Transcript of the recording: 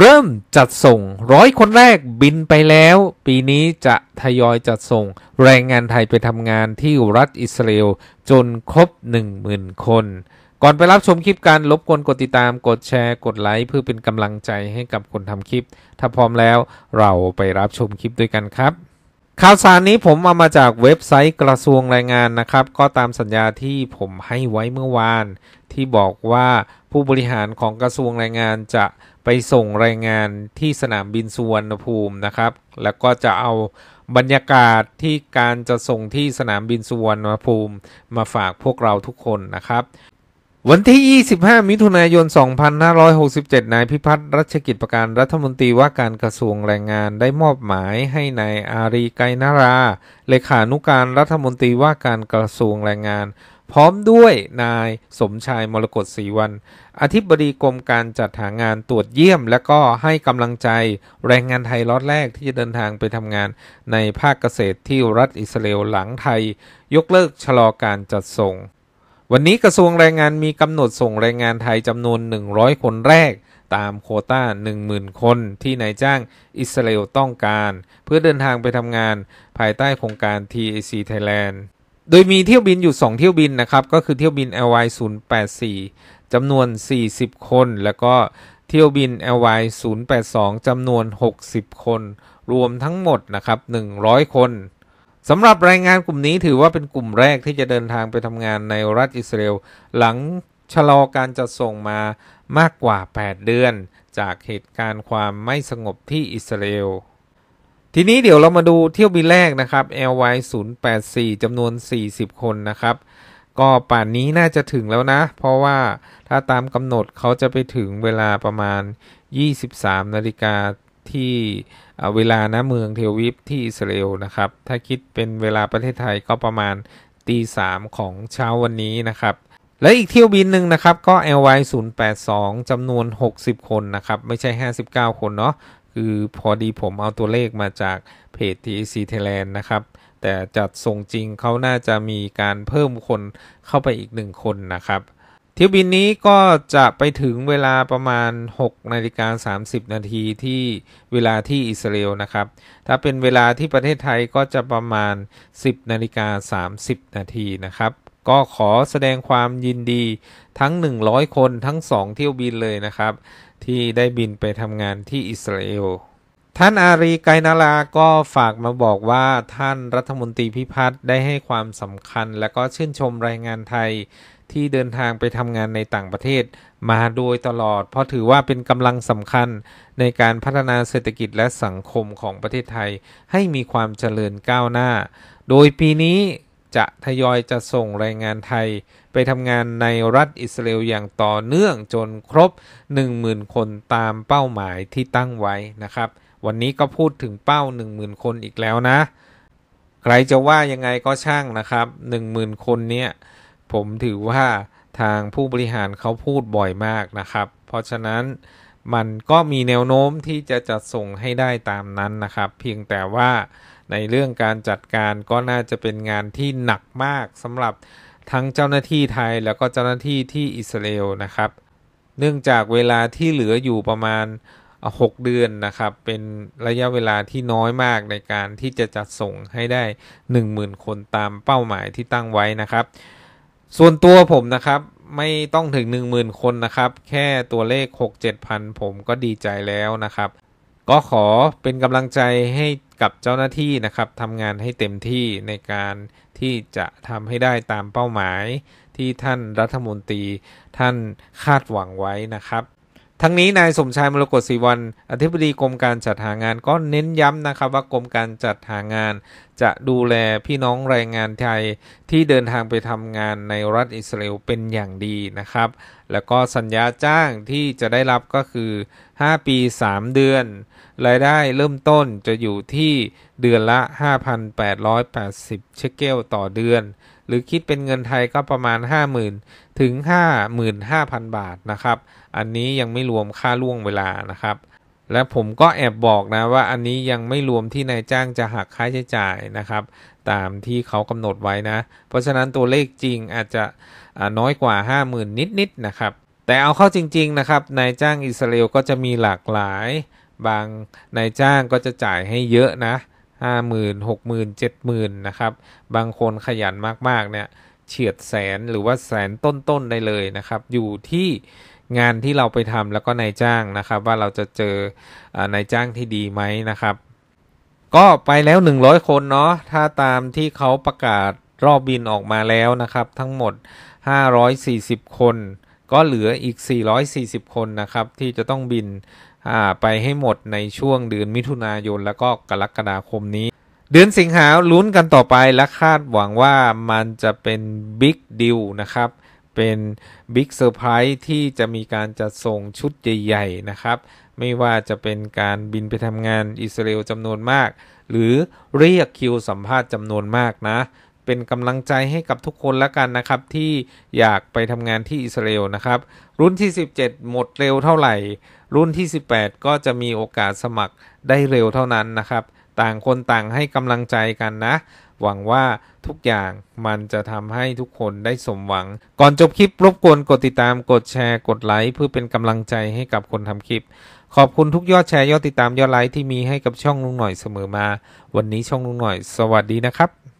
เริ่มจัดส่งร้อยคนแรกบินไปแล้ว ปีนี้จะทยอยจัดส่งแรงงานไทย ไปทำงานที่รัฐอิสราเอลจนครบ10,000คน ก่อนไปรับชมคลิปการลบกวนกดติดตามกดแชร์ กดไลค์ เพื่อเป็นกำลังใจให้กับคนทำคลิป ถ้าพร้อมแล้วเราไปรับชมคลิปด้วยกันครับ ข่าวสารนี้ผมเอามาจากเว็บไซต์กระทรวงแรงงานนะครับ ก็ตามสัญญาที่ผมให้ไว้เมื่อวาน ที่บอกว่าผู้บริหารของกระทรวงแรงงานจะไปส่งรายงานที่สนามบินสุวรรณภูมินะครับ แล้วก็จะเอาบรรยากาศที่การจะส่งที่สนามบินสุวรรณภูมิมาฝากพวกเราทุกคนนะครับ วันที่ 25 มิถุนายน 2567 นายพิพัฒน์รัชกิจประการรัฐมนตรีว่าการกระทรวงแรงงานได้มอบหมายให้นายอารีไกนารา เลขานุการรัฐมนตรีว่าการกระทรวงแรงงานพร้อมด้วยนายสมชายมรกตศรีวัน อธิบดีกรมการจัดหางานตรวจเยี่ยม และก็ให้กำลังใจแรงงานไทยล็อตแรกที่จะเดินทางไปทำงานในภาคเกษตรที่รัฐอิสราเอลหลังไทยยกเลิกชะลอการจัดส่ง วันนี้กระทรวงแรงงานมีกำหนดส่งแรงงานไทยจำนวน 100 คนแรกตามโคต้า 10,000 คนที่นายจ้างอิสราเอลต้องการ เพื่อเดินทางไปทำงานภายใต้โครงการ TAC Thailand โดยมีเที่ยวบินอยู่ 2 เที่ยวบินนะครับ ก็คือเที่ยวบิน LY 084จำนวน 40 คน แล้วก็เที่ยวบิน LY 082จำนวน 60 คน รวมทั้งหมดนะครับ100 คนสำหรับแรงงานกลุ่มนี้ถือว่าเป็นกลุ่มแรกที่จะเดินทางไปทำงานในรัฐอิสราเอล หลังชะลอการจัดส่งมามากกว่า 8 เดือน จากเหตุการณ์ความไม่สงบที่อิสราเอลทีนี้เดี๋ยวเรามาดูเที่ยวบินแรกนะครับ LY 0 8 4จำนวน 40 คนนะครับ ก็ป่านนี้น่าจะถึงแล้วนะ เพราะว่าถ้าตามกำหนดเขาจะไปถึงเวลาประมาณ 23 นาฬิกาที่เวลานะเมืองเทวิปที่อิสราเอลนะครับ ถ้าคิดเป็นเวลาประเทศไทยก็ประมาณตี 3 ของเช้าวันนี้นะครับ และอีกเที่ยวบินหนึ่งนะครับก็ LY 082จำนวน 60 คนนะครับ ไม่ใช่ 59 คนเนาะคือพอดีผมเอาตัวเลขมาจากเพจ TAC Thailand นะครับ แต่จัดส่งจริงเขาน่าจะมีการเพิ่มคนเข้าไปอีกหนึ่งคนนะครับเที่ยวบินนี้ก็จะไปถึงเวลาประมาณ 6นาฬิกา30นาทีที่เวลาที่อิสราเอลนะครับ ถ้าเป็นเวลาที่ประเทศไทยก็จะประมาณ 10นาฬิกา30นาทีนะครับก็ขอแสดงความยินดีทั้ง 100 คนทั้ง 2 เที่ยวบินเลยนะครับ ที่ได้บินไปทำงานที่อิสราเอล ท่านอารีไกนาลาก็ฝากมาบอกว่าท่านรัฐมนตรีพิพัฒน์ได้ให้ความสำคัญ และก็ชื่นชมแรงงานไทยที่เดินทางไปทำงานในต่างประเทศ มาโดยตลอดเพราะถือว่าเป็นกำลังสำคัญในการพัฒนาเศรษฐกิจและสังคมของประเทศไทยให้มีความเจริญก้าวหน้า โดยปีนี้จะทยอยจะส่งแรงงานไทย ไปทำงานในรัฐอิสราเอลอย่างต่อเนื่องจนครบ 10,000 คนตามเป้าหมายที่ตั้งไว้นะครับ วันนี้ก็พูดถึงเป้า 10,000 คนอีกแล้วนะใครจะว่ายังไงก็ช่างนะครับ10,000คนเนี่ยผมถือว่าทางผู้บริหารเขาพูดบ่อยมากนะครับ เพราะฉะนั้นมันก็มีแนวโน้มที่จะจัดส่งให้ได้ตามนั้นนะครับ เพียงแต่ว่าในเรื่องการจัดการก็น่าจะเป็นงานที่หนักมากสำหรับทั้งเจ้าหน้าที่ไทยแล้วก็เจ้าหน้าที่ที่อิสราเอลนะครับ เนื่องจากเวลาที่เหลืออยู่ประมาณ 6 เดือนนะครับ เป็นระยะเวลาที่น้อยมากในการที่จะจัดส่งให้ได้ 10,000 คนตามเป้าหมายที่ตั้งไว้นะครับ ส่วนตัวผมนะครับไม่ต้องถึง 10,000 คนนะครับ แค่ตัวเลข 6 7 0 0 0 ผมก็ดีใจแล้วนะครับก็ขอเป็นกำลังใจให้กับเจ้าหน้าที่นะครับทำงานให้เต็มที่ในการที่จะทำให้ได้ตามเป้าหมาย ที่ท่านรัฐมนตรีท่านคาดหวังไว้นะครับ ทั้งนี้ นายสมชายมรกตศรีวันอธิบดีกรมการจัดหางานก็เน้นย้ำนะครับว่ากรมการจัดหางานจะดูแลพี่น้องแรงงานไทยที่เดินทางไปทำงานในรัฐอิสราเอลเป็นอย่างดีนะครับ แล้วก็สัญญาจ้างที่จะได้รับก็คือ 5 ปี 3 เดือน รายได้เริ่มต้นจะอยู่ที่เดือนละ 5,880 เชเกลต่อเดือน หรือคิดเป็นเงินไทยก็ประมาณ 50,000 ถึง 55,000 บาทนะครับ อันนี้ยังไม่รวมค่าล่วงเวลานะครับและผมก็แอบบอกนะว่าอันนี้ยังไม่รวมที่นายจ้างจะหักค่าใช้จ่ายนะครับ ตามที่เขากำหนดไว้นะ เพราะฉะนั้นตัวเลขจริงอาจจะน้อยกว่า 50,000นิดๆนนะครับ แต่เอาเข้าจริงๆนะครับ นายจ้างอิสราเอลก็จะมีหลากหลาย บางนายจ้างก็จะจ่ายให้เยอะนะ50,000 60,000 70,000นะครับ บางคนขยันมากๆเนี่ยเฉียดแสนหรือว่าแสนต้นๆได้เลยนะครับ อยู่ที่งานที่เราไปทำแล้วก็นายจ้างนะครับ ว่าเราจะเจอนายจ้างที่ดีไหมนะครับ ก็ไปแล้ว 100 คนเนาะถ้าตามที่เขาประกาศรอบบินออกมาแล้วนะครับ ทั้งหมด 540 คน ก็เหลืออีก 440 คนนะครับ ที่จะต้องบินไปให้หมดในช่วงเดือนมิถุนายน แล้วก็กรกฎาคมนี้ เดือนสิงหาลุ้นกันต่อไปและคาดหวังว่ามันจะเป็นบิ๊กดิวนะครับเป็นบิ๊กเซอร์ไพรส์ที่จะมีการจัดส่งชุดใหญ่ ๆนะครับ ไม่ว่าจะเป็นการบินไปทำงานอิสราเอลจำนวนมาก หรือเรียกคิวสัมภาษณ์จำนวนมากนะ เป็นกำลังใจให้กับทุกคนละกันนะครับ ที่อยากไปทำงานที่อิสราเอลนะครับ รุ่นที่ 17 หมดเร็วเท่าไหร่ รุ่นที่ 18 ก็จะมีโอกาสสมัครได้เร็วเท่านั้นนะครับ ต่างคนต่างให้กำลังใจกันนะหวังว่าทุกอย่างมันจะทำให้ทุกคนได้สมหวัง ก่อนจบคลิป รบกวน กดติดตามกดแชร์กดไลค์เพื่อเป็นกำลังใจให้กับคนทำคลิป ขอบคุณทุกยอดแชร์ยอดติดตามยอดไลค์ ที่มีให้กับช่องลุงหน่อยเสมอมา วันนี้ช่องลุงหน่อย สวัสดีนะครับ